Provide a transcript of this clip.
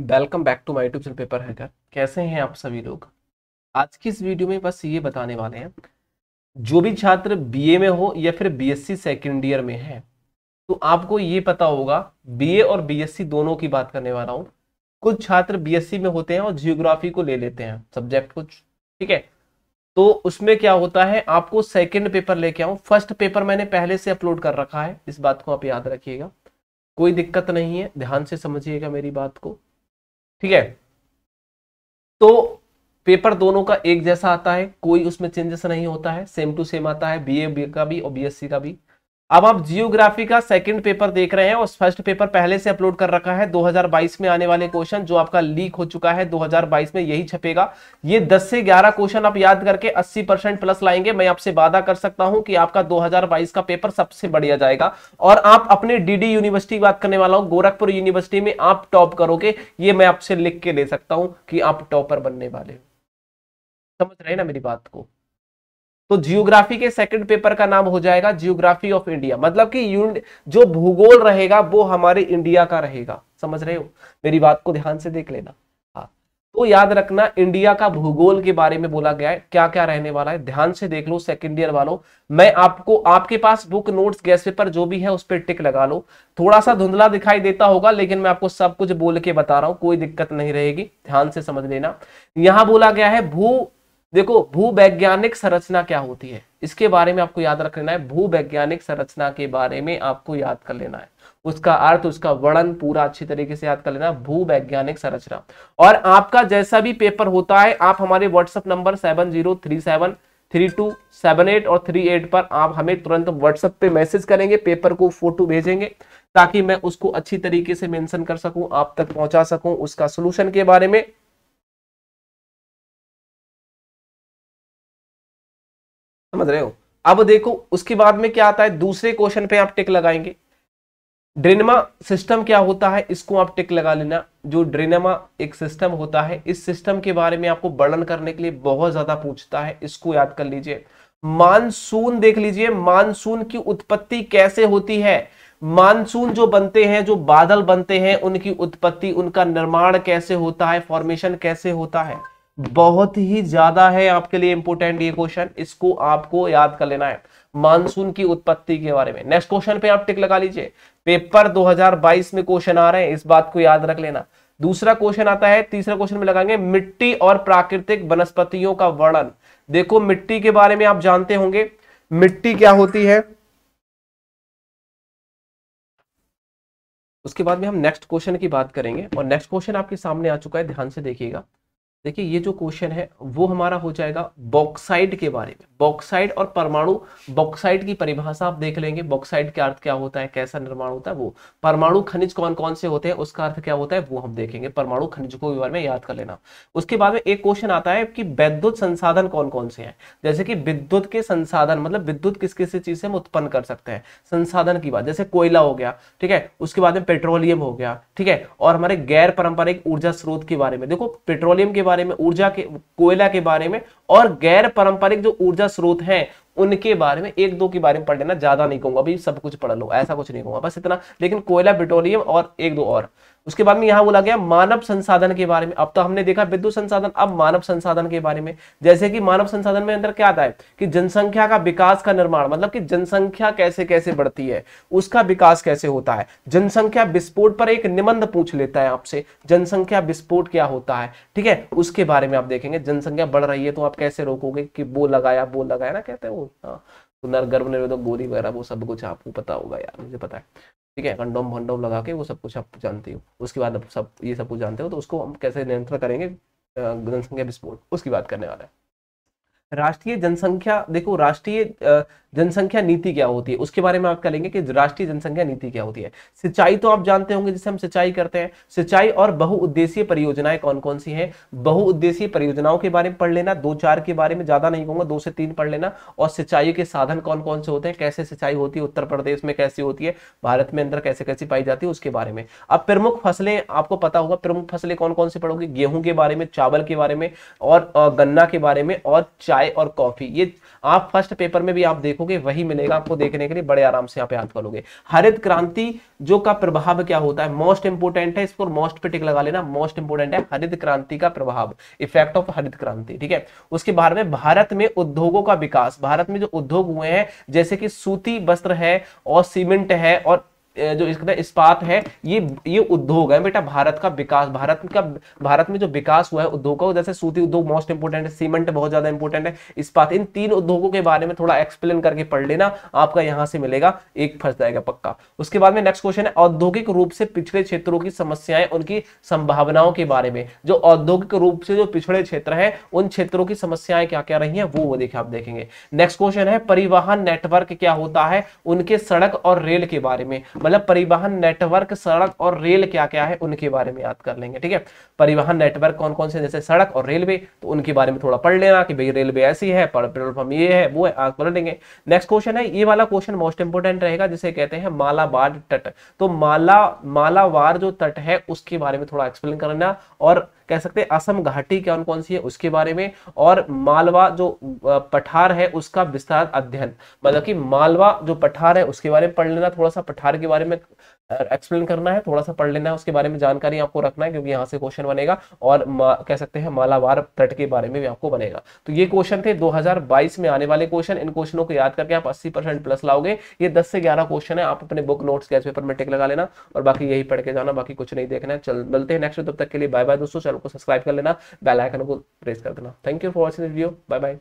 welcome back to my tube channel paper hacker कैसे हैं आप सभी लोग आज की इस वीडियो में बस ये बताने वाले हैं जो भी छात्र बीए में हो या फिर बीएससी सेकेंड ईयर में है तो आपको ये पता होगा बीए और बीएससी दोनों की बात करने वाला हूँ कुछ छात्र बीएससी में होते हैं और जियोग्राफी को ले लेते हैं सब्जेक्ट कुछ ठीक है तो उसमें क्या होता है आपको सेकेंड पेपर लेके आऊँ फर्स्ट पेपर मैंने पहले से अपलोड कर रखा है इस बात को आप याद रखिएगा कोई दिक्कत नहीं है ध्यान से समझिएगा मेरी बात को ठीक है तो पेपर दोनों का एक जैसा आता है कोई उसमें चेंजेस नहीं होता है सेम टू सेम आता है बीए का भी और बीएससी का भी अब आप जियोग्राफी का सेकंड पेपर देख रहे हैं और फर्स्ट पेपर पहले से अपलोड कर रखा है 2022 में आने वाले क्वेश्चन जो आपका लीक हो चुका है 2022 में यही छपेगा ये 10 से 11 क्वेश्चन आप याद करके 80 परसेंट प्लस लाएंगे मैं आपसे वादा कर सकता हूं कि आपका 2022 का पेपर सबसे बढ़िया जाएगा और आप अपने डी यूनिवर्सिटी की बात करने वाला हूं गोरखपुर यूनिवर्सिटी में आप टॉप करोगे ये मैं आपसे लिख के ले सकता हूं कि आप टॉपर बनने वाले हो समझ रहे ना मेरी बात को तो जियोग्राफी के सेकंड पेपर का नाम हो जाएगा जियोग्राफी ऑफ इंडिया मतलब कि जो भूगोल रहेगा वो हमारे इंडिया का रहेगा समझ रहे हो मेरी बात को ध्यान से देख लेना हाँ तो याद रखना इंडिया का भूगोल के बारे में बोला गया है क्या क्या रहने वाला है ध्यान से देख लो सेकंड ईयर वालों मैं आपको आपके पास बुक नोट्स गैस पेपर जो भी है उस पर टिक लगा लो थोड़ा सा धुंधला दिखाई देता होगा लेकिन मैं आपको सब कुछ बोल के बता रहा हूँ कोई दिक्कत नहीं रहेगी ध्यान से समझ लेना यहां बोला गया है भू देखो भूवैज्ञानिक संरचना क्या होती है इसके बारे में आपको याद रख लेना है भूवैज्ञानिक संरचना के बारे में आपको याद कर लेना है उसका अर्थ उसका वर्णन पूरा अच्छी तरीके से याद कर लेना भूवैज्ञानिक संरचना और आपका जैसा भी पेपर होता है आप हमारे WhatsApp number seven zero three seven three two seven eight और थ्री एट पर आप हमें तुरंत व्हाट्सएप पे मैसेज करेंगे पेपर को फोटो भेजेंगे ताकि मैं उसको अच्छी तरीके से मेंशन कर सकूं आप तक पहुंचा सकूं उसका सोल्यूशन के बारे में समझ रहे हो अब देखो उसके बाद में क्या आता है दूसरे क्वेश्चन पे आप टिक लगाएंगे ड्रेनमा सिस्टम क्या होता है इसको आप टिक लगा लेना जो ड्रेनमा एक सिस्टम होता है इस सिस्टम के बारे में आपको वर्णन करने के लिए बहुत ज्यादा पूछता है इसको याद कर लीजिए मानसून देख लीजिए मानसून की उत्पत्ति कैसे होती है मानसून जो बनते हैं जो बादल बनते हैं उनकी उत्पत्ति उनका निर्माण कैसे होता है फॉर्मेशन कैसे होता है बहुत ही ज्यादा है आपके लिए इंपोर्टेंट ये क्वेश्चन इसको आपको याद कर लेना है मानसून की उत्पत्ति के बारे में नेक्स्ट क्वेश्चन पे आप टिक लगा लीजिए पेपर 2022 में क्वेश्चन आ रहे हैं इस बात को याद रख लेना दूसरा क्वेश्चन आता है तीसरा क्वेश्चन में लगाएंगे मिट्टी और प्राकृतिक वनस्पतियों का वर्णन देखो मिट्टी के बारे में आप जानते होंगे मिट्टी क्या होती है उसके बाद में हम नेक्स्ट क्वेश्चन की बात करेंगे और नेक्स्ट क्वेश्चन आपके सामने आ चुका है ध्यान से देखिएगा देखिए ये जो क्वेश्चन है वो हमारा हो जाएगा बॉक्साइड के बारे में बॉक्साइड और परमाणु बॉक्साइड की परिभाषा आप देख लेंगे बॉक्साइड का अर्थ क्या होता है कैसा निर्माण होता है वो परमाणु खनिज कौन कौन से होते हैं उसका अर्थ क्या होता है वो हम देखेंगे परमाणु खनिज को बारे में याद कर लेना उसके बाद में एक क्वेश्चन आता है कि वैद्युत संसाधन कौन कौन से है जैसे कि विद्युत के संसाधन मतलब विद्युत किस किस चीज से हम उत्पन्न कर सकते हैं संसाधन की बात जैसे कोयला हो गया ठीक है उसके बाद में पेट्रोलियम हो गया ठीक है और हमारे गैर पारंपरिक ऊर्जा स्रोत के बारे में देखो पेट्रोलियम के बारे में ऊर्जा के कोयला के बारे में और गैर पारंपरिक जो ऊर्जा स्रोत हैं उनके बारे में एक दो के बारे में पढ़ लेना ज्यादा नहीं कहूंगा अभी सब कुछ पढ़ लो ऐसा कुछ नहीं कहूंगा बस इतना लेकिन कोयला पेट्रोलियम और एक दो और उसके बाद में यहां बोला गया मानव संसाधन के बारे में अब तो हमने देखा विद्युत संसाधन अब मानव संसाधन के बारे में जैसे कि मानव संसाधन में अंदर क्या आता है कि जनसंख्या का विकास का निर्माण मतलब कि जनसंख्या कैसे कैसे बढ़ती है उसका विकास कैसे होता है जनसंख्या विस्फोट पर एक निबंध पूछ लेता है आपसे जनसंख्या विस्फोट क्या होता है ठीक है उसके बारे में आप देखेंगे जनसंख्या बढ़ रही है तो आप कैसे रोकोगे कि वो लगाया वो लगाया ना कहते हैं वो हाँ तो नर गर्भ निरोधक गोली वगैरह वो सब कुछ आपको पता होगा यार मुझे पता है ठीक है कंडोम भंडोम लगा के वो सब कुछ आप जानते हो उसके बाद आप सब ये सब कुछ जानते हो तो उसको हम कैसे नियंत्रण करेंगे जनसंख्या विस्फोट उसकी बात करने वाला है राष्ट्रीय जनसंख्या देखो राष्ट्रीय जनसंख्या नीति क्या होती है उसके बारे में आप करेंगे कि राष्ट्रीय जनसंख्या नीति क्या होती है सिंचाई तो आप जानते होंगे जिसे हम सिंचाई करते हैं सिंचाई और बहुउद्देशीय परियोजनाएं कौन कौन सी हैं बहुउद्देशीय परियोजनाओं के बारे में पढ़ लेना दो चार के बारे में ज्यादा नहीं कहूंगा दो से तीन पढ़ लेना और सिंचाई के साधन कौन कौन से होते हैं कैसे सिंचाई होती है उत्तर प्रदेश में कैसी होती है भारत में अंदर कैसे कैसी पाई जाती है उसके बारे में अब प्रमुख फसलें आपको पता होगा प्रमुख फसलें कौन कौन सी पढ़ोगे गेहूं के बारे में चावल के बारे में और गन्ना के बारे में और चाय और कॉफी ये आप फर्स्ट पेपर में भी आप देखो देखोगे वही मिलेगा आपको देखने के लिए बड़े आराम से आप याद कर लोगे हरित क्रांति जो का प्रभाव क्या होता है मोस्ट इंपोर्टेंट है इसको मोस्ट पे टिक लगा लेना मोस्ट इंपोर्टेंट है हरित क्रांति का प्रभाव इफेक्ट ऑफ हरित क्रांति ठीक है उसके बारे में भारत में उद्योगों का विकास भारत में जो उद्योग हुए हैं जैसे कि सूती वस्त्र है और सीमेंट है और जो इसका इस्पात है ये ये उद्योग है बेटा भारत का विकास भारत का भारत में जो विकास हुआ है उद्योग का जैसे सूती उद्योग मोस्ट इंपोर्टेंट है सीमेंट बहुत ज्यादा इंपोर्टेंट है इस्पात इन तीन उद्योगों के बारे में थोड़ा एक्सप्लेन करके पढ़ लेना आपका यहां से मिलेगा एक फंस जाएगा पक्का उसके बाद में नेक्स्ट क्वेश्चन है औद्योगिक रूप से पिछड़े क्षेत्रों की समस्याएं उनकी संभावनाओं के बारे में जो औद्योगिक रूप से जो पिछड़े क्षेत्र है उन क्षेत्रों की समस्याएं क्या क्या रही है वो वो देखिए आप देखेंगे नेक्स्ट क्वेश्चन है परिवहन नेटवर्क क्या होता है उनके सड़क और रेल के बारे में मतलब परिवहन नेटवर्क सड़क और रेल क्या क्या है उनके बारे में याद कर लेंगे ठीक है परिवहन नेटवर्क कौन कौन से जैसे सड़क और रेलवे तो उनके बारे में थोड़ा पढ़ लेना कि भाई रेलवे ऐसी है पेट्रोल पंप ये है वो है आज पढ़ लेंगे नेक्स्ट क्वेश्चन है ये वाला क्वेश्चन मोस्ट इंपोर्टेंट रहेगा जिसे कहते हैं मालाबार तट तो माला मालावार जो तट है उसके बारे में थोड़ा एक्सप्लेन करना और कह सकते हैं असम घाटी कौन कौन सी है उसके बारे में और मालवा जो पठार है उसका विस्तार अध्ययन मतलब कि मालवा जो पठार है उसके बारे में पढ़ लेना थोड़ा सा पठार के बारे में एक्सप्लेन करना है थोड़ा सा पढ़ लेना है उसके बारे में जानकारी आपको रखना है क्योंकि यहाँ से क्वेश्चन बनेगा और कह सकते हैं मालावार तट के बारे में भी आपको बनेगा तो ये क्वेश्चन थे 2022 में आने वाले क्वेश्चन इन क्वेश्चनों को याद करके आप 80 परसेंट प्लस लाओगे ये 10 से 11 क्वेश्चन है आप अपने बुक नोट्स गैस पेपर में टिक लगा लेना और बाकी यही पढ़ के जाना बाकी कुछ नहीं देखना है चल मिलते हैं नेक्स्ट तब तक के लिए बाय बाय दोस्तों चैनल को सब्सक्राइब कर लेना बेल आइकन को प्रेस कर देना thank you for watching this video bye bye